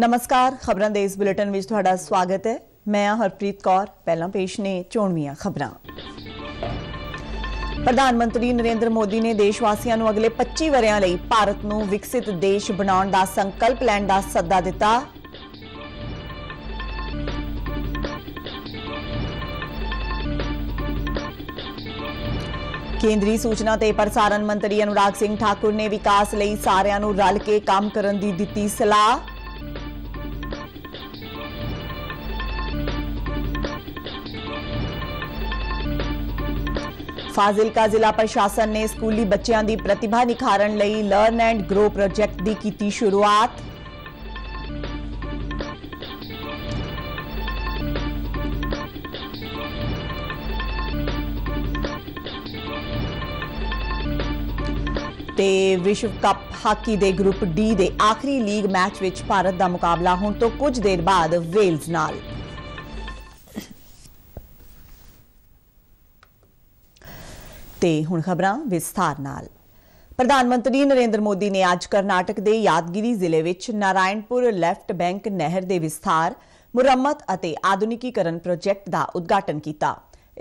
ਨਮਸਕਾਰ ਖਬਰਾਂ ਦੇ ਇਸ ਬੁਲੇਟਿਨ ਵਿੱਚ ਤੁਹਾਡਾ ਸਵਾਗਤ ਹੈ ਮੈਂ ਹਰਪ੍ਰੀਤ ਕੌਰ ਪਹਿਲਾਂ ਪੇਸ਼ ਨੇ ਚੋਣਵੀਆਂ ਖਬਰਾਂ ਪ੍ਰਧਾਨ ਮੰਤਰੀ ਨਰਿੰਦਰ ਮੋਦੀ ਨੇ ਦੇਸ਼ ਵਾਸੀਆਂ ਨੂੰ ਅਗਲੇ 25 ਵਰਿਆਂ ਲਈ ਭਾਰਤ ਨੂੰ ਵਿਕਸਿਤ ਦੇਸ਼ ਬਣਾਉਣ ਦਾ ਸੰਕਲਪ ਲੈਣ ਦਾ ਸੱਦਾ ਦਿੱਤਾ ਕੇਂਦਰੀ ਸੂਚਨਾ ਤੇ ਪ੍ਰਸਾਰਣ ਮੰਤਰੀ ਅਨੁਰਾਗ ਸਿੰਘ ਠਾਕੁਰ ਨੇ ਵਿਕਾਸ ਲਈ ਸਾਰਿਆਂ ਨੂੰ ਰਲ ਕੇ ਕੰਮ ਕਰਨ ਦੀ ਦਿੱਤੀ ਸਲਾਹ ਫਾਜ਼ਿਲਕਾ ਜ਼ਿਲ੍ਹਾ ਪ੍ਰਸ਼ਾਸਨ ਨੇ ਸਕੂਲੀ ਬੱਚਿਆਂ ਦੀ ਪ੍ਰਤਿਭਾ ਨਿਖਾਰਨ ਲਈ ਲਰਨ ਐਂਡ ਗਰੋ ਪ੍ਰੋਜੈਕਟ ਦੀ ਕੀਤੀ ਸ਼ੁਰੂਆਤ ਤੇ ਵਿਸ਼ਵ ਕੱਪ ਹਾਕੀ ਦੇ ਗਰੁੱਪ ਡੀ ਦੇ ਆਖਰੀ ਲੀਗ ਮੈਚ ਵਿੱਚ ਭਾਰਤ ਦਾ ਮੁਕਾਬਲਾ ਹੁਣ ਤੋਂ ਕੁਝ ਦੇਰ ਬਾਅਦ ਵੇਲਜ਼ ਨਾਲ ਤੇ ਹੁਣ ਖਬਰਾਂ ਵਿਸਥਾਰ ਨਾਲ ਪ੍ਰਧਾਨ ਮੰਤਰੀ ਨਰਿੰਦਰ ਮੋਦੀ ਨੇ ਅੱਜ ਕਰਨਾਟਕ ਦੇ ਯਾਦਗਿਰੀ ਜ਼ਿਲ੍ਹੇ ਵਿੱਚ ਨਾਰਾਇਣਪੁਰ ਲੈਫਟ ਬੈਂਕ ਨਹਿਰ ਦੇ ਵਿਸਥਾਰ ਮੁਰੰਮਤ ਅਤੇ ਆਧੁਨਿਕੀਕਰਨ ਪ੍ਰੋਜੈਕਟ ਦਾ ਉਦਘਾਟਨ ਕੀਤਾ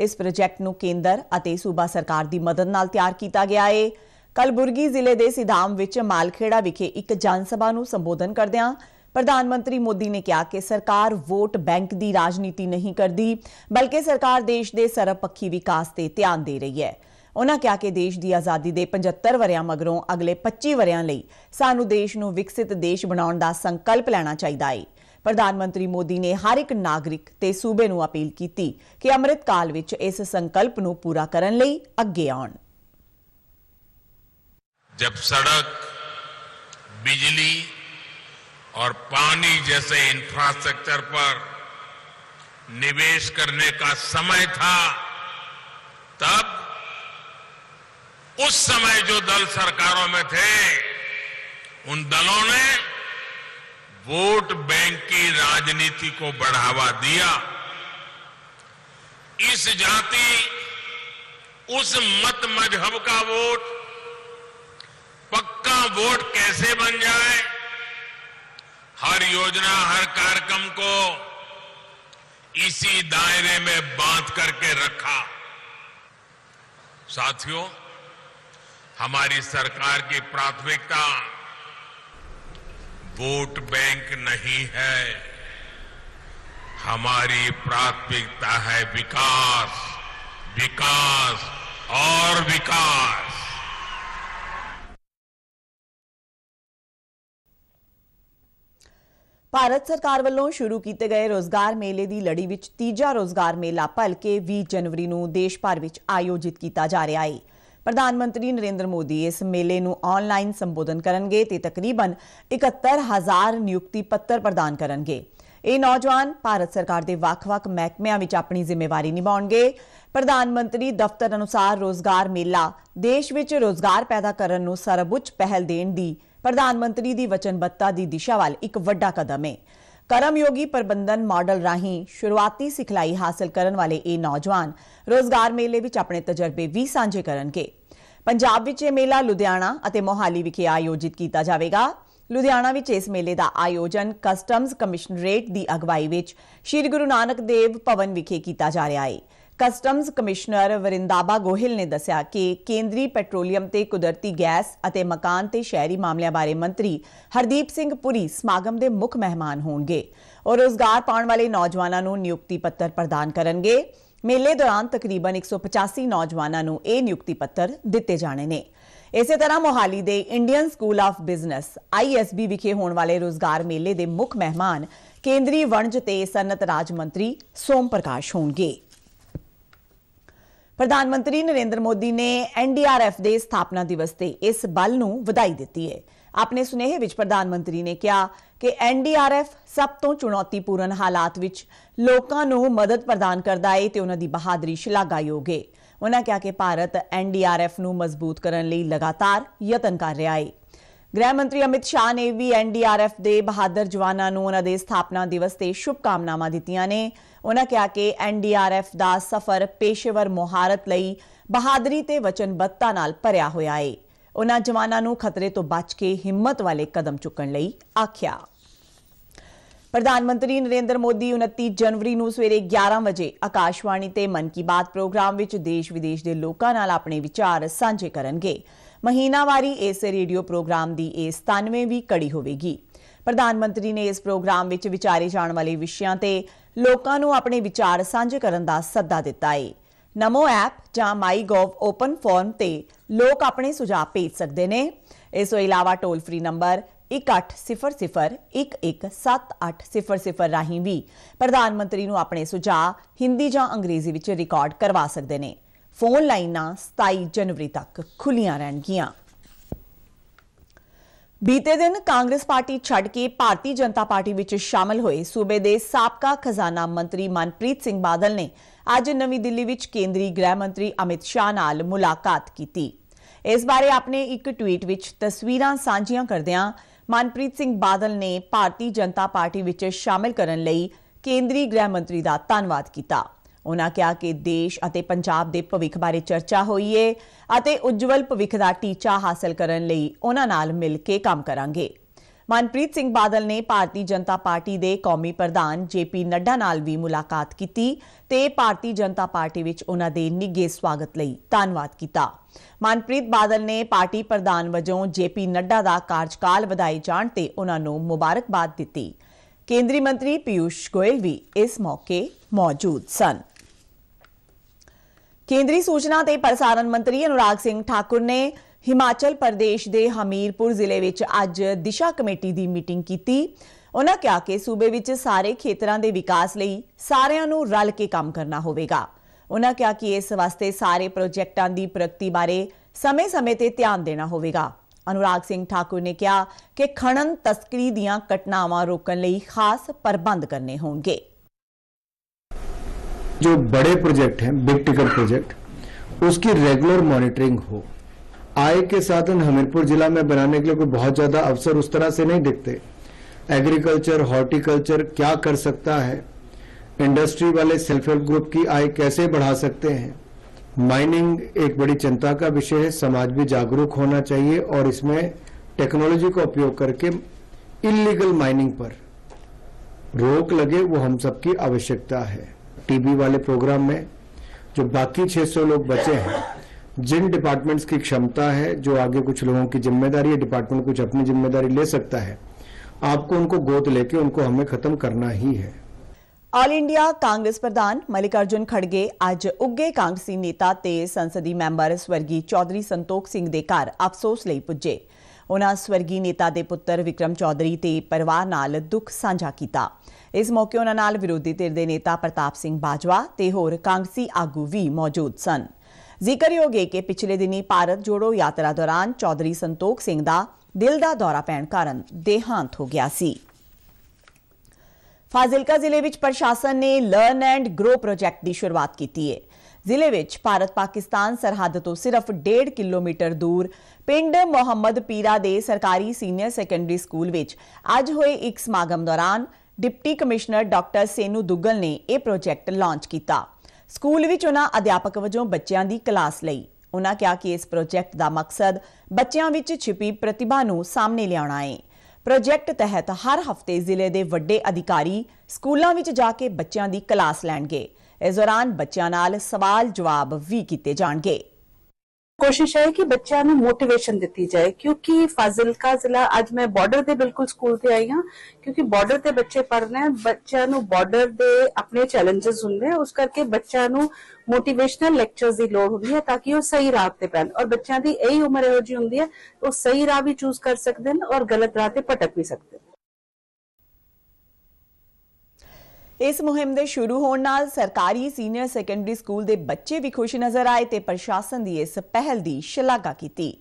ਇਸ ਪ੍ਰੋਜੈਕਟ ਨੂੰ ਕੇਂਦਰ ਅਤੇ ਸੂਬਾ ਸਰਕਾਰ ਦੀ ਮਦਦ ਨਾਲ ਤਿਆਰ ਕੀਤਾ ਗਿਆ ਹੈ ਕਲਬੁਰਗੀ ਜ਼ਿਲ੍ਹੇ ਦੇ ਸਿਧਾਮ ਵਿੱਚ ਮਾਲਖੇੜਾ ਵਿਖੇ ਇੱਕ ਜਨ ਸਭਾ ਨੂੰ ਸੰਬੋਧਨ ਕਰਦਿਆਂ ਪ੍ਰਧਾਨ ਮੰਤਰੀ ਮੋਦੀ ਨੇ ਕਿਹਾ ਕਿ ਸਰਕਾਰ ਵੋਟ ਬੈਂਕ ਦੀ ਰਾਜਨੀਤੀ ਨਹੀਂ ਕਰਦੀ ਬਲਕਿ ਸਰਕਾਰ ਦੇਸ਼ ਦੇ ਸਰਬਪੱਖੀ ਵਿਕਾਸ ਤੇ ਧਿਆਨ ਦੇ ਰਹੀ ਹੈ ਉਹਨਾਂ ਕਿਹਾ ਕਿ ਦੇਸ਼ ਦੀ ਆਜ਼ਾਦੀ ਦੇ 75 ਵਰਿਆਂ ਮਗਰੋਂ ਅਗਲੇ 25 ਵਰਿਆਂ ਲਈ ਸਾਨੂੰ ਦੇਸ਼ ਨੂੰ ਵਿਕਸਿਤ ਦੇਸ਼ ਬਣਾਉਣ ਦਾ ਸੰਕਲਪ ਲੈਣਾ ਚਾਹੀਦਾ ਹੈ ਪ੍ਰਧਾਨ ਮੰਤਰੀ ਮੋਦੀ ਨੇ ਹਰ ਇੱਕ ਨਾਗਰਿਕ ਤੇ ਸੂਬੇ ਨੂੰ ਅਪੀਲ ਕੀਤੀ ਕਿ ਅੰਮ੍ਰਿਤ ਕਾਲ ਵਿੱਚ ਇਸ ਸੰਕਲਪ ਨੂੰ ਪੂਰਾ ਕਰਨ ਲਈ ਅੱਗੇ ਆਉਣ ਜਦ ਸੜਕ ਬਿਜਲੀ ਔਰ ਪਾਣੀ ਜੈਸੇ ਇਨਫਰਾਸਟ੍ਰਕਚਰ ਪਰ ਨਿਵੇਸ਼ ਕਰਨੇ ਦਾ ਸਮਾਂ ਥਾ ਤਬ उस समय जो दल सरकारों में थे उन दलों ने वोट बैंक की राजनीति को बढ़ावा दिया इस जाति उस मत मजहब का वोट पक्का वोट कैसे बन जाए हर योजना हर कार्यक्रम को इसी दायरे में बांध करके रखा साथियों हमारी सरकार की प्राथमिकता वोट बैंक नहीं है हमारी प्राथमिकता है विकास विकास और विकास भारत सरकार वालों शुरू किए गए रोजगार मेले की लड़ी विच तीजा रोजगार मेला भलके भी जनवरी देश भर आयोजित किया जा रहा है ਪ੍ਰਧਾਨ ਮੰਤਰੀ ਨਰਿੰਦਰ ਮੋਦੀ ਇਸ ਮੇਲੇ ਨੂੰ ਆਨਲਾਈਨ ਸੰਬੋਧਨ ਕਰਨਗੇ ਤੇ ਤਕਰੀਬਨ 71000 ਨਿਯੁਕਤੀ ਪੱਤਰ ਪ੍ਰਦਾਨ ਕਰਨਗੇ ਇਹ ਨੌਜਵਾਨ ਭਾਰਤ ਸਰਕਾਰ ਦੇ ਵੱਖ-ਵੱਖ ਮਹਿਕਮਿਆਂ ਵਿੱਚ ਆਪਣੀ ਜ਼ਿੰਮੇਵਾਰੀ ਨਿਭਾਉਣਗੇ ਪ੍ਰਧਾਨ ਮੰਤਰੀ ਦਫ਼ਤਰ ਅਨੁਸਾਰ ਰੋਜ਼ਗਾਰ ਮੇਲਾ ਦੇਸ਼ ਵਿੱਚ ਰੋਜ਼ਗਾਰ ਪੈਦਾ ਕਰਨ ਨੂੰ ਸਰਬਉੱਚ ਪਹਿਲ ਦੇਣ ਦੀ ਪ੍ਰਧਾਨ ਮੰਤਰੀ ਦੀ ਵਚਨਬੱਧਤਾ ਦੀ ਦਿਸ਼ਾ ਵੱਲ ਇੱਕ ਵੱਡਾ ਕਦਮ ਹੈ ਕਰਮਯੋਗੀ ਪ੍ਰਬੰਧਨ ਮਾਡਲ ਰਾਹੀਂ ਸ਼ੁਰੂਆਤੀ ਸਿਖਲਾਈ ਹਾਸਲ ਕਰਨ ਵਾਲੇ ਇਹ ਨੌਜਵਾਨ ਰੋਜ਼ਗਾਰ ਮੇਲੇ ਵਿੱਚ ਆਪਣੇ ਤਜਰਬੇ ਵੀ ਸਾਂਝੇ ਕਰਨਗੇ ਪੰਜਾਬ ਵਿੱਚ ਇਹ ਮੇਲਾ ਲੁਧਿਆਣਾ ਅਤੇ ਮੋਹਾਲੀ ਵਿਖੇ ਆਯੋਜਿਤ ਕੀਤਾ ਜਾਵੇਗਾ ਲੁਧਿਆਣਾ ਵਿੱਚ ਇਸ ਮੇਲੇ ਦਾ ਆਯੋਜਨ ਕਸਟਮਸ ਕਮਿਸ਼ਨਰੇਟ ਦੀ ਅਗਵਾਈ ਵਿੱਚ ਸ੍ਰੀ ਗੁਰੂ ਨਾਨਕ ਦੇਵ ਭਵਨ ਵਿਖੇ ਕੀਤਾ ਜਾ ਰਿਹਾ ਹੈ ਕਸਟਮਜ਼ ਕਮਿਸ਼ਨਰ ਵਰਿੰਦਾਬਾ ਗੋਹਿਲ ਨੇ ਦੱਸਿਆ ਕਿ ਕੇਂਦਰੀ ਪੈਟਰੋਲੀਅਮ ਤੇ ਕੁਦਰਤੀ ਗੈਸ ਅਤੇ ਮਕਾਨ ਤੇ ਸ਼ਹਿਰੀ ਮਾਮਲਿਆਂ ਬਾਰੇ ਮੰਤਰੀ ਹਰਦੀਪ ਸਿੰਘ ਪੁਰੀ ਸਮਾਗਮ ਦੇ ਮੁੱਖ ਮਹਿਮਾਨ ਹੋਣਗੇ ਔਰ ਰੋਜ਼ਗਾਰ ਪਾਉਣ ਵਾਲੇ ਨੌਜਵਾਨਾਂ ਨੂੰ ਨਿਯੁਕਤੀ ਪੱਤਰ ਪ੍ਰਦਾਨ ਕਰਨਗੇ ਮੇਲੇ ਦੌਰਾਨ ਤਕਰੀਬਨ 185 ਨੌਜਵਾਨਾਂ ਨੂੰ ਇਹ ਨਿਯੁਕਤੀ ਪੱਤਰ ਦਿੱਤੇ ਜਾਣੇ ਨੇ ਇਸੇ ਤਰ੍ਹਾਂ ਮੋਹਾਲੀ ਦੇ Indian School of Business ISB ਵਿਖੇ ਹੋਣ ਵਾਲੇ ਰੋਜ਼ਗਾਰ ਮੇਲੇ ਦੇ ਮੁੱਖ ਮਹਿਮਾਨ ਕੇਂਦਰੀ ਵਣਜ ਤੇ ਸਨਤ ਰਾਜ ਮੰਤਰੀ ਸੋਮ ਪ੍ਰਕਾਸ਼ ਹੋਣਗੇ ਪ੍ਰਧਾਨ ਮੰਤਰੀ ਨਰਿੰਦਰ ਮੋਦੀ ਨੇ ਐਨਡੀਆਰਐਫ ਦੇ ਸਥਾਪਨਾ ਦਿਵਸ ਤੇ ਇਸ ਬਲ ਨੂੰ ਵਧਾਈ ਦਿੱਤੀ ਹੈ ਆਪਣੇ ਸੁਨੇਹੇ ਵਿੱਚ ਪ੍ਰਧਾਨ ਮੰਤਰੀ ਨੇ ਕਿਹਾ ਕਿ ਐਨਡੀਆਰਐਫ ਸਭ ਤੋਂ ਚੁਣੌਤੀਪੂਰਨ ਹਾਲਾਤ ਵਿੱਚ ਲੋਕਾਂ ਨੂੰ ਮਦਦ ਪ੍ਰਦਾਨ ਕਰਦਾ ਹੈ ਤੇ ਉਹਨਾਂ ਦੀ ਬਹਾਦਰੀ ਸ਼ਲਾਘਾਯੋਗ ਹੈ ਉਹਨਾਂ ਕਿਹਾ ਕਿ ਭਾਰਤ ਐਨਡੀਆਰਐਫ ਨੂੰ ਮਜ਼ਬੂਤ ਕਰਨ ਲਈ ਲਗਾਤਾਰ ਯਤਨ ਕਰ ਰਿਹਾ ਹੈ ਗ੍ਰਹਿ ਮੰਤਰੀ ਅਮਿਤ ਸ਼ਾਹ ਨੇ ਵੀ ਐਨਡੀਆਰਐਫ ਦੇ ਬਹਾਦਰ ਜਵਾਨਾਂ ਨੂੰ ਉਹਨਾਂ ਦੇ ਸਥਾਪਨਾ ਦਿਵਸ ਤੇ ਸ਼ੁਭ ਕਾਮਨਾਵਾਂ ਦਿੱਤੀਆਂ ਨੇ ਉਹਨਾਂ ਕਿਹਾ ਕਿ ਐਨਡੀਆਰਐਫ ਦਾ ਸਫ਼ਰ ਪੇਸ਼ੇਵਰ ਮੁਹਾਰਤ ਲਈ ਬਹਾਦਰੀ ਤੇ ਵਚਨਬੱਧਤਾ ਨਾਲ ਭਰਿਆ ਹੋਇਆ ਏ ਉਹਨਾਂ ਜਵਾਨਾਂ ਨੂੰ ਖਤਰੇ ਤੋਂ ਬਚ ਕੇ ਹਿੰਮਤ ਵਾਲੇ ਕਦਮ ਚੁੱਕਣ ਲਈ ਆਖਿਆ ਪ੍ਰਧਾਨ ਮੰਤਰੀ ਨਰਿੰਦਰ ਮੋਦੀ 29 ਜਨਵਰੀ ਨੂੰ ਸਵੇਰੇ 11 ਵਜੇ ਆਕਾਸ਼ਵਾਣੀ ਤੇ ਮਨ ਕੀ ਬਾਤ ਪ੍ਰੋਗਰਾਮ ਵਿੱਚ ਦੇਸ਼ ਵਿਦੇਸ਼ ਦੇ ਲੋਕਾਂ ਨਾਲ ਆਪਣੇ ਵਿਚਾਰ ਸਾਂਝੇ ਕਰਨਗੇ ਮਹੀਨਾਵਾਰੀ ਇਸ ਰੇਡੀਓ ਪ੍ਰੋਗਰਾਮ ਦੀ ਇਹ 97ਵੀਂ ਕੜੀ ਹੋਵੇਗੀ ਪ੍ਰਧਾਨ ਮੰਤਰੀ ਨੇ ਇਸ ਪ੍ਰੋਗਰਾਮ ਵਿੱਚ ਵਿਚਾਰੇ ਜਾਣ ਵਾਲੇ ਵਿਸ਼ਿਆਂ ਤੇ ਲੋਕਾਂ ਨੂੰ ਆਪਣੇ ਵਿਚਾਰ ਸਾਂਝੇ ਕਰਨ ਦਾ ਸੱਦਾ ਦਿੱਤਾ ਹੈ ਨਮੋ ਐਪ ਜਾਂ ਮਾਈਗੋਵ ਓਪਨ ਫੋਰਮ ਤੇ ਲੋਕ ਆਪਣੇ ਸੁਝਾਅ ਭੇਜ ਸਕਦੇ ਨੇ ਇਸ ਤੋਂ ਇਲਾਵਾ ਟੋਲ ਫ੍ਰੀ ਨੰਬਰ 1800117800 ਰਾਹੀਂ ਵੀ ਪ੍ਰਧਾਨ ਮੰਤਰੀ ਨੂੰ ਆਪਣੇ ਸੁਝਾਅ ਹਿੰਦੀ ਜਾਂ ਅੰਗਰੇਜ਼ੀ ਵਿੱਚ ਰਿਕਾਰਡ ਕਰਵਾ ਸਕਦੇ ਨੇ ਫੋਨ ਲਾਈਨਾਂ 27 ਜਨਵਰੀ ਤੱਕ ਖੁੱਲੀਆਂ ਰਹਿਣਗੀਆਂ ਬੀਤੇ ਦਿਨ ਕਾਂਗਰਸ ਪਾਰਟੀ ਛੱਡ ਕੇ ਭਾਰਤੀ ਜਨਤਾ ਪਾਰਟੀ ਵਿੱਚ ਸ਼ਾਮਲ ਹੋਏ ਸੂਬੇ ਦੇ ਸਾਬਕਾ ਖਜ਼ਾਨਾ ਮੰਤਰੀ ਮਨਪ੍ਰੀਤ ਸਿੰਘ ਬਾਦਲ ਨੇ ਅੱਜ ਨਵੀਂ ਦਿੱਲੀ ਵਿੱਚ ਕੇਂਦਰੀ ਗ੍ਰਹਿ ਮੰਤਰੀ ਅਮਿਤ ਸ਼ਾਹ ਨਾਲ ਮੁਲਾਕਾਤ ਕੀਤੀ ਇਸ ਬਾਰੇ ਆਪਣੇ ਇੱਕ ਟਵੀਟ ਵਿੱਚ ਤਸਵੀਰਾਂ ਸਾਂਝੀਆਂ ਕਰਦਿਆਂ ਮਨਪ੍ਰੀਤ ਸਿੰਘ ਬਾਦਲ ਨੇ ਭਾਰਤੀ ਜਨਤਾ ਪਾਰਟੀ ਵਿੱਚ ਸ਼ਾਮਲ ਕਰਨ ਲਈ ਕੇਂਦਰੀ ਗ੍ਰਹਿ ਮੰਤਰੀ ਦਾ ਧੰਨਵਾਦ ਕੀਤਾ ਉਹਨਾਂ ਕਿਹਾ ਕਿ ਦੇਸ਼ ਅਤੇ ਪੰਜਾਬ ਦੇ ਭਵਿੱਖ ਬਾਰੇ ਚਰਚਾ ਹੋਈ ਏ ਅਤੇ ਉਜਵਲ ਭਵਿੱਖ ਦਾ ਟੀਚਾ ਹਾਸਲ ਕਰਨ ਲਈ ਉਹਨਾਂ ਨਾਲ ਮਿਲ ਕੇ ਕੰਮ ਕਰਾਂਗੇ ਮਨਪ੍ਰੀਤ ਸਿੰਘ ਬਾਦਲ ਨੇ ਭਾਰਤੀ ਜਨਤਾ ਪਾਰਟੀ ਦੇ ਕੌਮੀ ਪ੍ਰਧਾਨ ਜੇਪੀ ਨੱਡਾ ਨਾਲ ਵੀ ਮੁਲਾਕਾਤ ਕੀਤੀ ਤੇ ਭਾਰਤੀ ਜਨਤਾ ਪਾਰਟੀ ਵਿੱਚ ਉਹਨਾਂ ਦੇ ਨਿੱਘੇ ਸਵਾਗਤ ਲਈ ਧੰਨਵਾਦ ਕੀਤਾ ਮਨਪ੍ਰੀਤ ਬਾਦਲ ਨੇ ਪਾਰਟੀ ਪ੍ਰਧਾਨ ਵਜੋਂ ਜੇਪੀ ਨੱਡਾ ਦਾ ਕਾਰਜਕਾਲ ਵਧਾਈ ਜਾਣ ਤੇ ਉਹਨਾਂ ਨੂੰ ਮੁਬਾਰਕਬਾਦ ਦਿੱਤੀ ਕੇਂਦਰੀ ਮੰਤਰੀ ਪਿਊਸ਼ ਗੋਇਲ ਵੀ ਇਸ ਮੌਕੇ ਮੌਜੂਦ ਸਨ ਕੇਂਦਰੀ ਸੂਚਨਾ ਤੇ ਪ੍ਰਸਾਰਣ ਮੰਤਰੀ ਅਨੁਰਾਗ ਸਿੰਘ ਠਾਕੁਰ ਨੇ ਹਿਮਾਚਲ ਪ੍ਰਦੇਸ਼ ਦੇ ਹਮੀਰਪੁਰ ਜ਼ਿਲ੍ਹੇ ਵਿੱਚ ਅੱਜ ਦਿਸ਼ਾ ਕਮੇਟੀ ਦੀ ਮੀਟਿੰਗ ਕੀਤੀ ਉਹਨਾਂ ਕਿਹਾ ਕਿ ਸੂਬੇ ਵਿੱਚ ਸਾਰੇ ਖੇਤਰਾਂ ਦੇ ਵਿਕਾਸ ਲਈ ਸਾਰਿਆਂ ਨੂੰ ਰਲ ਕੇ ਕੰਮ ਕਰਨਾ ਹੋਵੇਗਾ ਉਹਨਾਂ ਕਿਹਾ ਕਿ ਇਸ ਵਾਸਤੇ ਸਾਰੇ ਪ੍ਰੋਜੈਕਟਾਂ ਦੀ ਪ੍ਰਗਤੀ ਬਾਰੇ ਸਮੇਂ-ਸਮੇਂ ਤੇ ਧਿਆਨ ਦੇਣਾ ਹੋਵੇਗਾ ਅਨੁਰਾਗ ਸਿੰਘ ਠਾਕੁਰ ਨੇ ਕਿਹਾ ਕਿ ਖਣਨ ਤਸਕਰੀ ਦੀਆਂ ਘਟਨਾਵਾਂ ਰੋਕਣ ਲਈ ਖਾਸ ਪ੍ਰਬੰਧ ਕਰਨੇ ਹੋਣਗੇ ਜੋ بڑے ਪ੍ਰੋਜੈਕਟ ਹੈ ਬਿਗ ਟਿਕਟ ਪ੍ਰੋਜੈਕਟ ਉਸकी रेगुलर मॉनिटरिंग हो आय के साधन हमीरपुर जिला में बनाने के लिए कोई बहुत ज्यादा अवसर उस तरह से नहीं दिखते एग्रीकल्चर हॉर्टिकल्चर क्या कर सकता है इंडस्ट्री वाले सेल्फ हेल्प ग्रुप की आय कैसे बढ़ा सकते हैं माइनिंग एक बड़ी चिंता का विषय है समाज भी जागरूक होना चाहिए और इसमें टेक्नोलॉजी का उपयोग करके इलीगल माइनिंग पर रोक लगे वो हम सबकी आवश्यकता है टीबी वाले प्रोग्राम में जो बाकी 600 लोग बचे हैं जिन डिपार्टमेंट्स की क्षमता है जो आगे कुछ लोगों की जिम्मेदारी है डिपार्टमेंट कुछ अपनी जिम्मेदारी ले सकता है आपको उनको गोद लेके उनको हमें खत्म करना ही है ऑल इंडिया कांग्रेस प्रधान मल्लिकार्जुन खड़गे आज उगे कांग्रेसी नेता ते संसदी मेंबर स्वर्गीय चौधरी ਸੰਤੋਖ सिंह दे ਘਰ अफसोस ले पुजे ਉਨਾ ਸਵਰਗੀ ਨੇਤਾ ਦੇ ਪੁੱਤਰ ਵਿਕਰਮ ਚੌਧਰੀ ਤੇ ਪਰਿਵਾਰ ਨਾਲ ਦੁੱਖ ਸਾਂਝਾ ਕੀਤਾ ਇਸ ਮੌਕੇ ਉਹਨਾਂ ਨਾਲ ਵਿਰੋਧੀ ਧਿਰ ਦੇ ਨੇਤਾ ਪ੍ਰਤਾਪ ਸਿੰਘ ਬਾਜਵਾ ਤੇ ਹੋਰ ਕਾਂਗਸੀ ਆਗੂ ਵੀ ਮੌਜੂਦ ਸਨ ਜ਼ਿਕਰਯੋਗ ਹੈ ਕਿ ਪਿਛਲੇ ਦਿਨੀ ਭਾਰਤ ਜੋੜੋ ਯਾਤਰਾ ਦੌਰਾਨ ਚੌਧਰੀ ਸੰਤੋਖ ਸਿੰਘ ਦਾ ਦਿਲ ਦਾ ਦੌਰਾ ਪੈਣ ਕਾਰਨ ਦੇਹਾਂਤ ਹੋ ਗਿਆ ਸੀ ਫਾਜ਼ਿਲਕਾ ਜ਼ਿਲ੍ਹੇ ਵਿੱਚ ਪ੍ਰਸ਼ਾਸਨ ਨੇ ਲਰਨ ਐਂਡ ਗਰੋ ਪ੍ਰੋਜੈਕਟ ਦੀ ਸ਼ੁਰੂਆਤ ਕੀਤੀ ਹੈ ਜ਼ਿਲ੍ਹੇ ਵਿੱਚ ਭਾਰਤ ਪਾਕਿਸਤਾਨ ਸਰਹੱਦ ਤੋਂ ਸਿਰਫ 1.5 ਕਿਲੋਮੀਟਰ ਦੂਰ ਪਿੰਡ ਮੁਹੰਮਦ ਪੀਰਾ ਦੇ ਸਰਕਾਰੀ ਸੀਨੀਅਰ ਸੈਕੰਡਰੀ ਸਕੂਲ ਵਿੱਚ ਅੱਜ ਹੋਏ ਇੱਕ ਸਮਾਗਮ ਦੌਰਾਨ deputy commissioner doctor Senu Duggal ਨੇ ਇਹ ਪ੍ਰੋਜੈਕਟ ਲਾਂਚ ਕੀਤਾ ਸਕੂਲ ਵਿੱਚ ਉਹਨਾਂ ਅਧਿਆਪਕ ਵਜੋਂ ਬੱਚਿਆਂ ਦੀ ਕਲਾਸ ਲਈ ਉਹਨਾਂ ਕਿਹਾ ਕਿ ਇਸ ਪ੍ਰੋਜੈਕਟ ਦਾ ਮਕਸਦ ਬੱਚਿਆਂ ਵਿੱਚ ਛਿਪੀ ਪ੍ਰਤਿਭਾ ਨੂੰ ਸਾਹਮਣੇ ਲਿਆਉਣਾ ਹੈ ਪ੍ਰੋਜੈਕਟ ਤਹਿਤ ਹਰ ਹਫਤੇ ਜ਼ਿਲ੍ਹੇ ਦੇ ਵੱਡੇ ਅਧਿਕਾਰੀ ਸਕੂਲਾਂ ਵਿੱਚ ਜਾ ਕੇ ਬੱਚਿਆਂ ਦੀ ਕਲਾਸ ਲੈਣਗੇ ਇਸ ਦੌਰਾਨ ਬੱਚਿਆਂ ਨਾਲ ਸਵਾਲ ਜਵਾਬ ਵੀ ਕੀਤੇ ਜਾਣਗੇ ਕੋਸ਼ਿਸ਼ ਹੈ ਕਿ ਬੱਚਿਆਂ ਨੂੰ ਮੋਟੀਵੇਸ਼ਨ ਦਿੱਤੀ ਜਾਏ ਕਿਉਂਕਿ ਫਾਜ਼ਿਲਕਾ ਜ਼ਿਲ੍ਹਾ ਅੱਜ ਮੈਂ ਬਾਰਡਰ ਦੇ ਬਿਲਕੁਲ ਸਕੂਲ ਤੇ ਆਈ ਹਾਂ ਕਿਉਂਕਿ ਬਾਰਡਰ ਤੇ ਬੱਚੇ ਪੜ ਰਹੇ ਹਨ ਬੱਚਿਆਂ ਨੂੰ ਬਾਰਡਰ ਦੇ ਆਪਣੇ ਚੈਲੰਜਸ ਹੁੰਦੇ ਉਸ ਕਰਕੇ ਬੱਚਿਆਂ ਨੂੰ ਮੋਟੀਵੇਸ਼ਨਲ ਲੈਕਚਰਸ ਦੀ ਲੋੜ ਹੁੰਦੀ ਹੈ ਤਾਂ ਕਿ ਉਹ ਸਹੀ ਰਾਹ ਤੇ ਪੈਣ ਔਰ ਬੱਚਿਆਂ ਦੀ ਇਹੀ ਉਮਰ ਇਹੋ ਜੀ ਹੁੰਦੀ ਹੈ ਉਹ ਸਹੀ ਰਾਹ ਵੀ ਚੂਜ਼ ਕਰ ਸਕਦੇ ਨੇ ਔਰ ਗਲਤ ਰਾਹ ਤੇ ਭਟਕ ਵੀ ਸਕਦੇ ਨੇ ਇਸ ਮੁਹਿੰਮ ਦੇ ਸ਼ੁਰੂ ਹੋਣ ਨਾਲ ਸਰਕਾਰੀ ਸੀਨੀਅਰ ਸੈਕੰਡਰੀ ਸਕੂਲ ਦੇ ਬੱਚੇ ਵੀ ਖੁਸ਼ ਨਜ਼ਰ ਆਏ ਤੇ ਪ੍ਰਸ਼ਾਸਨ ਦੀ ਇਸ ਪਹਿਲ ਦੀ ਸ਼ਲਾਘਾ ਕੀਤੀ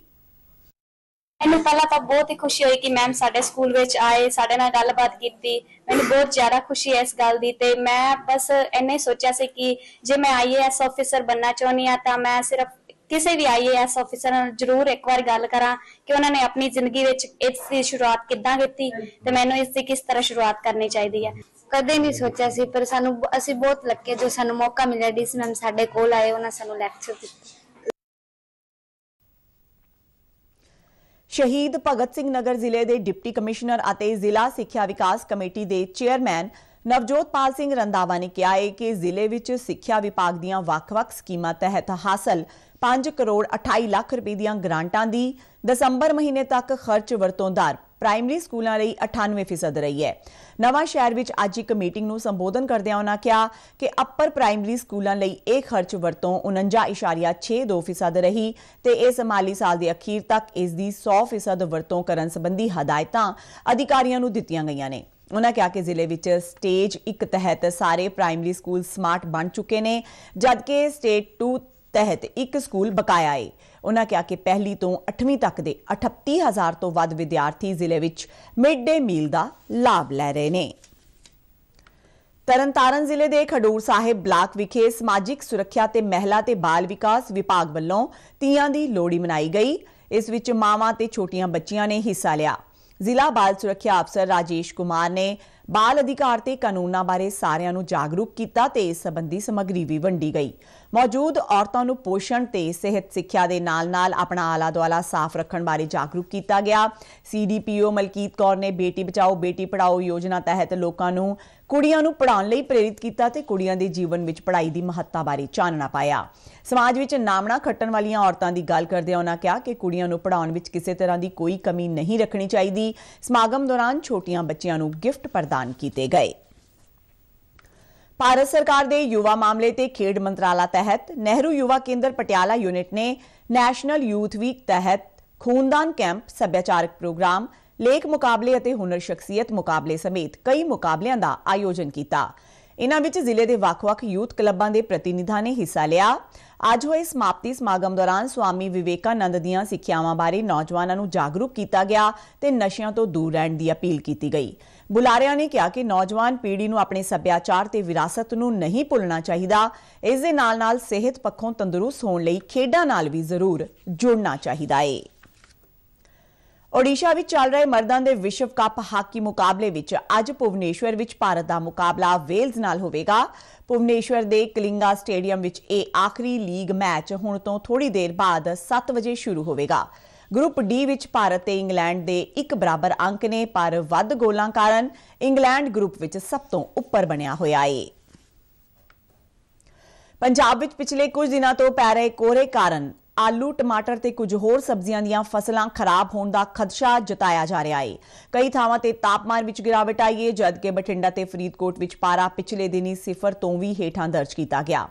ਮੈਨੂੰ ਪਹਿਲਾਂ ਤਾਂ ਬਹੁਤ ਹੀ ਖੁਸ਼ੀ ਹੋਈ ਕਿ ਮੈਮ ਸਾਡੇ ਸਕੂਲ ਵਿੱਚ ਆਏ ਸਾਡੇ ਨਾਲ ਗੱਲਬਾਤ ਕੀਤੀ ਮੈਨੂੰ ਬਹੁਤ ਜ਼ਿਆਦਾ ਖੁਸ਼ੀ ਹੈ ਇਸ ਗੱਲ ਦੀ ਤੇ ਮੈਂ ਬਸ ਐਨੇ ਸੋਚਿਆ ਸੀ ਕਿ ਜੇ ਮੈਂ ਆਈਏਐਸ ਆਫੀਸਰ ਬੰਨਾ ਚਾਹੁੰਦੀ ਆ ਤਾਂ ਮੈਂ ਸਿਰਫ ਕਿਸੇ ਵੀ ਆਈਏਐਸ ਅਫਸਰ ਨਾਲ ਜ਼ਰੂਰ ਇੱਕ ਵਾਰ ਗੱਲ ਕਰਾਂ ਕਿ ਉਹਨਾਂ ਨੇ ਆਪਣੀ ਜ਼ਿੰਦਗੀ ਵਿੱਚ ਇਸ ਦੀ ਸ਼ੁਰੂਆਤ ਕਿੱਦਾਂ ਕੀਤੀ ਤੇ ਮੈਨੂੰ ਇਸ ਦੀ ਕਿਸ ਤਰ੍ਹਾਂ ਸ਼ੁਰੂਆਤ ਕਰਨੀ ਚਾਹੀਦੀ ਹੈ ਕਦੇ ਨਹੀਂ ਸੋਚਿਆ ਸੀ ਪਰ ਸਾਨੂੰ ਅਸੀਂ ਬਹੁਤ ਲੱਕੇ ਜੋ ਸਾਨੂੰ ਮੌਕਾ ਮਿਲਿਆ ਡੀਸ ਮੈਮ ਸਾਡੇ ਕੋਲ ਆਏ ਉਹਨਾਂ ਸਾਨੂੰ ਲੈਕਚਰ ਦਿੱਤੇ ਸ਼ਹੀਦ ਭਗਤ ਸਿੰਘ ਨਗਰ ਜ਼ਿਲ੍ਹੇ ਦੇ ਡਿਪਟੀ ਕਮਿਸ਼ਨਰ ਅਤੇ ਜ਼ਿਲ੍ਹਾ ਸਿੱਖਿਆ ਵਿਕਾਸ ਕਮੇਟੀ ਦੇ ਚੇਅਰਮੈਨ ਨਵਜੋਤਪਾਲ ਸਿੰਘ ਰੰਦਾਵਾ ਨੇ ਕਿਹਾ ਹੈ ਕਿ ਜ਼ਿਲ੍ਹੇ ਵਿੱਚ ਸਿੱਖਿਆ ਵਿਭਾਗ ਦੀਆਂ ਵੱਖ-ਵੱਖ ਸਕੀਮਾਂ ਤਹਿਤ ਹਾਸਲ 5 ਕਰੋੜ 28 ਲੱਖ ਰੁਪਏ ਦੀਆਂ ਗ੍ਰਾਂਟਾਂ ਦੀ ਦਸੰਬਰ ਮਹੀਨੇ ਤੱਕ ਖਰਚ ਵਰਤੋਂਦਾਰ ਪ੍ਰਾਇਮਰੀ ਸਕੂਲਾਂ ਲਈ 98% ਰਹੀ ਹੈ ਨਵਾਂ ਸ਼ਹਿਰ ਵਿੱਚ ਅੱਜ ਇੱਕ ਮੀਟਿੰਗ ਨੂੰ ਸੰਬੋਧਨ ਕਰਦਿਆਂ ਉਹਨਾਂ ਕਿਹਾ ਕਿ ਅੱਪਰ ਪ੍ਰਾਇਮਰੀ ਸਕੂਲਾਂ ਲਈ ਇਹ ਖਰਚ ਵਰਤੋਂ 49.62% ਰਹੀ ਤੇ ਇਸ ਮਾਲੀ ਸਾਲ ਦੇ ਅਖੀਰ ਤੱਕ ਇਸ ਦੀ 100% ਵਰਤੋਂ ਕਰਨ ਸੰਬੰਧੀ ਹਦਾਇਤਾਂ ਅਧਿਕਾਰੀਆਂ ਨੂੰ ਦਿੱਤੀਆਂ ਗਈਆਂ ਨੇ ਉਹਨਾਂ ਕਿਹਾ ਕਿ ਜ਼ਿਲ੍ਹੇ ਵਿੱਚ ਸਟੇਜ 1 ਤਹਿਤ ਸਾਰੇ ਪ੍ਰਾਇਮਰੀ ਸਕੂਲ ਸਮਾਰਟ ਬਣ ਚੁੱਕੇ ਨੇ ਜਦਕਿ ਸਟੇਟ 2 ਤਹਿਤ ਇੱਕ ਸਕੂਲ ਬਕਾਇਆ ਹੈ ਉਹਨਾਂ ਕਿਹਾ ਕਿ ਪਹਿਲੀ ਤੋਂ 8ਵੀਂ ਤੱਕ ਦੇ 38000 ਤੋਂ ਵੱਧ ਵਿਦਿਆਰਥੀ ਜ਼ਿਲ੍ਹੇ ਵਿੱਚ ਮਿਡ ਡੇ ਮੀਲ ਦਾ ਲਾਭ ਲੈ ਰਹੇ ਨੇ ਤਰਨਤਾਰਨ ਜ਼ਿਲ੍ਹੇ ਦੇ ਖਡੂਰ ਸਾਹਿਬ ਬਲਾਕ ਵਿਖੇ ਸਮਾਜਿਕ ਸੁਰੱਖਿਆ ਤੇ ਮਹਿਲਾ ਤੇ ਬਾਲ ਵਿਕਾਸ ਵਿਭਾਗ ਵੱਲੋਂ ਤੀਆਂ ਦੀ ਲੋਹੜੀ ਮਨਾਈ ਗਈ ਇਸ ਵਿੱਚ ਮਾਵਾਂ ਤੇ ਛੋਟੀਆਂ ਬੱਚੀਆਂ ਨੇ ਹਿੱਸਾ ਲਿਆ ਜ਼ਿਲ੍ਹਾ ਬਾਲ ਸੁਰੱਖਿਆ ਅਫਸਰ ਰਾਜੇਸ਼ ਕੁਮਾਰ ਨੇ ਬਾਲ ਅਧਿਕਾਰ ਤੇ ਕਾਨੂੰਨਾਂ ਬਾਰੇ ਸਾਰਿਆਂ ਨੂੰ ਜਾਗਰੂਕ ਕੀਤਾ ਤੇ ਇਸ ਸੰਬੰਧੀ ਸਮਗਰੀ ਵੀ ਵੰਡੀ ਗਈ ਮੌਜੂਦ ਔਰਤਾਂ ਨੂੰ ਪੋਸ਼ਣ ਤੇ ਸਿਹਤ ਸਿੱਖਿਆ ਦੇ ਨਾਲ-ਨਾਲ ਆਪਣਾ ਆਲਾ-ਦੁਆਲਾ ਸਾਫ਼ ਰੱਖਣ ਬਾਰੇ ਜਾਗਰੂਕ ਕੀਤਾ ਗਿਆ ਸੀਡੀਪੀਓ ਮਲਕੀਤ ਕੌਰ ਨੇ ਬੇਟੀ ਬਚਾਓ ਬੇਟੀ ਪੜਾਓ ਯੋਜਨਾ ਤਹਿਤ ਲੋਕਾਂ ਨੂੰ ਕੁੜੀਆਂ ਨੂੰ ਪੜਾਉਣ ਲਈ ਪ੍ਰੇਰਿਤ ਕੀਤਾ ਤੇ ਕੁੜੀਆਂ ਦੇ ਜੀਵਨ ਵਿੱਚ ਪੜ੍ਹਾਈ ਦੀ ਮਹੱਤਤਾ ਬਾਰੇ ਚਾਨਣਾ ਪਾਇਆ ਸਮਾਜ ਵਿੱਚ ਨਾਮਣਾ ਖੱਟਣ ਵਾਲੀਆਂ ਔਰਤਾਂ ਦੀ ਗੱਲ ਕਰਦਿਆਂ ਉਹਨਾਂ ਕਿਹਾ ਕਿ ਕੁੜੀਆਂ ਨੂੰ ਪੜਾਉਣ ਵਿੱਚ ਕਿਸੇ ਤਰ੍ਹਾਂ ਦੀ ਕੋਈ ਕਮੀ ਨਹੀਂ ਰੱਖਣੀ ਚਾਹੀਦੀ ਸਮਾਗਮ ਦੌਰਾਨ ਛੋਟੀਆਂ ਬੱਚਿਆਂ ਨੂੰ ਗਿਫਟ ਪ੍ਰਦਾਨ ਕੀਤੇ ਗਏ ਭਾਰਤ ਸਰਕਾਰ ਦੇ ਯੁਵਾ ਮਾਮਲੇ ਤੇ ਖੇਡ ਮੰਤਰਾਲਾ ਤਹਿਤ ਨਹਿਰੂ ਯੁਵਾ ਕੇਂਦਰ ਪਟਿਆਲਾ ਯੂਨਿਟ ਨੇ ਨੈਸ਼ਨਲ ਯੂਥ ਵੀਕ ਤਹਿਤ ਖੂਨਦਾਨ ਕੈਂਪ ਸੱਭਿਆਚਾਰਕ ਪ੍ਰੋਗਰਾਮ ਲੇਖ ਮੁਕਾਬਲੇ ਅਤੇ ਹੁਨਰ ਸ਼ਖਸੀਅਤ ਮੁਕਾਬਲੇ ਸਮੇਤ ਕਈ ਮੁਕਾਬਲਿਆਂ ਦਾ ਆਯੋਜਨ ਕੀਤਾ ਇਨ੍ਹਾਂ ਵਿੱਚ ਜ਼ਿਲ੍ਹੇ ਦੇ ਵੱਖ-ਵੱਖ ਯੂਥ ਕਲੱਬਾਂ ਦੇ ਪ੍ਰਤੀਨਿਧਾਂ ਨੇ ਹਿੱਸਾ ਲਿਆ ਅੱਜ ਹੋਏ ਸਮਾਪਤੀ ਸਮਾਗਮ ਦੌਰਾਨ ਸਵਾਮੀ ਵਿਵੇਕਾਨੰਦ ਦੀਆਂ ਸਿੱਖਿਆਵਾਂ ਬਾਰੇ ਨੌਜਵਾਨਾਂ ਨੂੰ ਜਾਗਰੂਕ ਕੀਤਾ ਗਿਆ ਤੇ ਨਸ਼ਿਆਂ ਤੋਂ ਦੂਰ ਰਹਿਣ ਦੀ ਅਪੀਲ ਕੀਤੀ ਗਈ ਬੁਲਾਰਿਆਂ ਨੇ ਕਿਹਾ ਕਿ ਨੌਜਵਾਨ ਪੀੜ੍ਹੀ ਨੂੰ ਆਪਣੇ ਸੱਭਿਆਚਾਰ ਤੇ ਵਿਰਾਸਤ ਨੂੰ ਨਹੀਂ ਭੁੱਲਣਾ ਚਾਹੀਦਾ ਇਸ ਦੇ ਨਾਲ-ਨਾਲ ਸਿਹਤ ਪੱਖੋਂ ਤੰਦਰੁਸਤ ਹੋਣ ਲਈ ਖੇਡਾਂ ਨਾਲ ਵੀ ਜ਼ਰੂਰ ਜੁੜਨਾ ਚਾਹੀਦਾ ਏ ਓਡੀਸ਼ਾ ਵਿੱਚ ਚੱਲ ਰਹੇ ਮਰਦਾਂ ਦੇ ਵਿਸ਼ਵ ਕੱਪ ਹਾਕੀ ਮੁਕਾਬਲੇ ਵਿੱਚ ਅੱਜ ਭੁਵਨੇਸ਼ਵਰ ਵਿੱਚ ਭਾਰਤ ਦਾ ਮੁਕਾਬਲਾ ਵੇਲਜ਼ ਨਾਲ ਹੋਵੇਗਾ ਭੁਵਨੇਸ਼ਵਰ ਦੇ ਕਲਿੰਗਾ ਸਟੇਡੀਅਮ ਵਿੱਚ ਇਹ ਆਖਰੀ ਲੀਗ ਮੈਚ ਹੁਣ ਤੋਂ ਥੋੜੀ ਦੇਰ ਬਾਅਦ 7 ਵਜੇ ਸ਼ੁਰੂ ਹੋਵੇਗਾ ਗਰੁੱਪ ਡੀ ਵਿੱਚ ਭਾਰਤ ਤੇ ਇੰਗਲੈਂਡ ਦੇ ਇੱਕ ਬਰਾਬਰ ਅੰਕ ਨੇ ਪਰ ਵੱਧ ਗੋਲਾਂ ਕਾਰਨ ਇੰਗਲੈਂਡ ਗਰੁੱਪ ਵਿੱਚ ਸਭ ਤੋਂ ਉੱਪਰ ਬਣਿਆ ਹੋਇਆ ਏ ਪੰਜਾਬ ਵਿੱਚ ਪਿਛਲੇ ਕੁਝ ਦਿਨਾਂ ਤੋਂ ਪੈ ਰਹੇ ਕੋਰੇ ਕਾਰਨ ਆਲੂ ਟਮਾਟਰ ਤੇ ਕੁਝ ਹੋਰ ਸਬਜ਼ੀਆਂ ਦੀਆਂ ਫਸਲਾਂ ਖਰਾਬ ਹੋਣ ਦਾ ਖਦਸ਼ਾ ਜਤਾਇਆ ਜਾ ਰਿਹਾ ਹੈ ਕਈ ਥਾਵਾਂ ਤੇ ਤਾਪਮਾਨ ਵਿੱਚ ਗਿਰਾਵਟ ਆਈ ਹੈ ਜਦਕਿ ਬਠਿੰਡਾ ਤੇ ਫਰੀਦਕੋਟ ਵਿੱਚ ਪਾਰਾ ਪਿਛਲੇ ਦਿਨੀ ਸਿਫਰ ਤੋਂ ਵੀ ਹੇਠਾਂ ਦਰਜ ਕੀਤਾ ਗਿਆ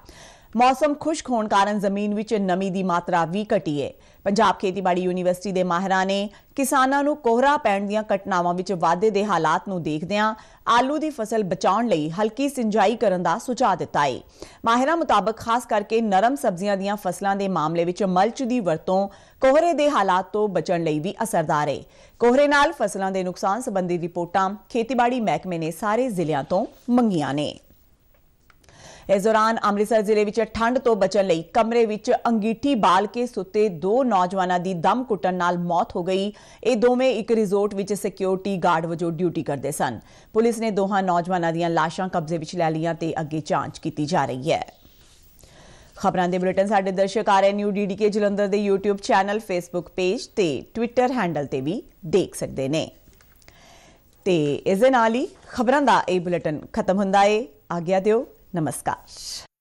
ਮੌਸਮ ਖੁਸ਼ਕ ਹੋਣ ਕਾਰਨ ਜ਼ਮੀਨ ਵਿੱਚ ਨਮੀ ਦੀ ਮਾਤਰਾ ਵੀ ਘਟੀ ਹੈ ਪੰਜਾਬ ਖੇਤੀਬਾੜੀ ਯੂਨੀਵਰਸਿਟੀ ਦੇ ਮਾਹਿਰਾਂ ਨੇ ਕਿਸਾਨਾਂ ਨੂੰ ਕੋਹਰਾ ਪੈਣ ਦੀਆਂ ਘਟਨਾਵਾਂ ਵਿੱਚ ਵਾਧੇ ਦੇ ਹਾਲਾਤ ਨੂੰ ਦੇਖਦਿਆਂ ਆਲੂ ਦੀ ਫਸਲ ਬਚਾਉਣ ਲਈ ਹਲਕੀ ਸਿੰਜਾਈ ਕਰਨ ਦਾ ਸੁਝਾਅ ਦਿੱਤਾ ਹੈ ਮਾਹਿਰਾਂ ਮੁਤਾਬਕ ਖਾਸ ਕਰਕੇ ਨਰਮ ਸਬਜ਼ੀਆਂ ਦੀਆਂ ਫਸਲਾਂ ਦੇ ਮਾਮਲੇ ਵਿੱਚ ਮਲਚ ਦੀ ਵਰਤੋਂ ਕੋਹਰੇ ਦੇ ਹਾਲਾਤ ਤੋਂ ਬਚਣ ਲਈ ਵੀ ਅਸਰਦਾਰ ਹੈ ਕੋਹਰੇ ਨਾਲ ਫਸਲਾਂ ਦੇ ਨੁਕਸਾਨ ਸੰਬੰਧੀ ਰਿਪੋਰਟਾਂ ਖੇਤੀਬਾੜੀ ਮਹਿਕਮੇ ਨੇ ਸਾਰੇ ਜ਼ਿਲ੍ਹਿਆਂ ਤੋਂ ਮੰਗੀਆਂ ਨੇ ਇਸ ਦੌਰਾਨ ਅੰਮ੍ਰਿਤਸਰ ਜ਼ਿਲ੍ਹੇ ਵਿੱਚ ਠੰਡ ਤੋਂ ਬਚਣ ਲਈ ਕਮਰੇ ਵਿੱਚ ਅੰਗੀਠੀ ਬਾਲ ਕੇ ਸੁੱਤੇ ਦੋ ਨੌਜਵਾਨਾਂ ਦੀ ਦਮ ਕੁੱਟਣ ਨਾਲ ਮੌਤ ਹੋ ਗਈ ਇਹ ਦੋਵੇਂ ਇੱਕ ਰਿਜ਼ੋਰਟ ਵਿੱਚ ਸਿਕਿਉਰਿਟੀ ਗਾਰਡ ਵਜੋਂ ਡਿਊਟੀ ਕਰਦੇ ਸਨ ਪੁਲਿਸ ਨੇ ਦੋਹਾਂ ਨੌਜਵਾਨਾਂ ਦੀਆਂ ਲਾਸ਼ਾਂ ਕਬਜ਼ੇ ਵਿੱਚ ਲੈ ਲਈਆਂ ਤੇ ਅੱਗੇ ਜਾਂਚ ਕੀਤੀ ਜਾ ਰਹੀ ਹੈ ਖਬਰਾਂ ਦੇ ਬੁਲੇਟਿਨ ਸਾਡੇ ਦਰਸ਼ਕ ਆ ਰਹੇ ਨਿਊ ਡੀਡੀਕੇ ਜਲੰਧਰ ਦੇ YouTube ਚੈਨਲ Facebook ਪੇਜ ਤੇ Twitter ਹੈਂਡਲ ਤੇ ਵੀ ਦੇਖ ਸਕਦੇ ਨੇ ਤੇ ਇਸ ਦੇ ਨਾਲ ਹੀ ਖਬਰਾਂ ਦਾ ਇਹ ਬੁਲੇਟਿਨ ਖਤਮ ਹੁੰਦਾ ਏ ਆਗਿਆ ਦਿਓ नमस्कार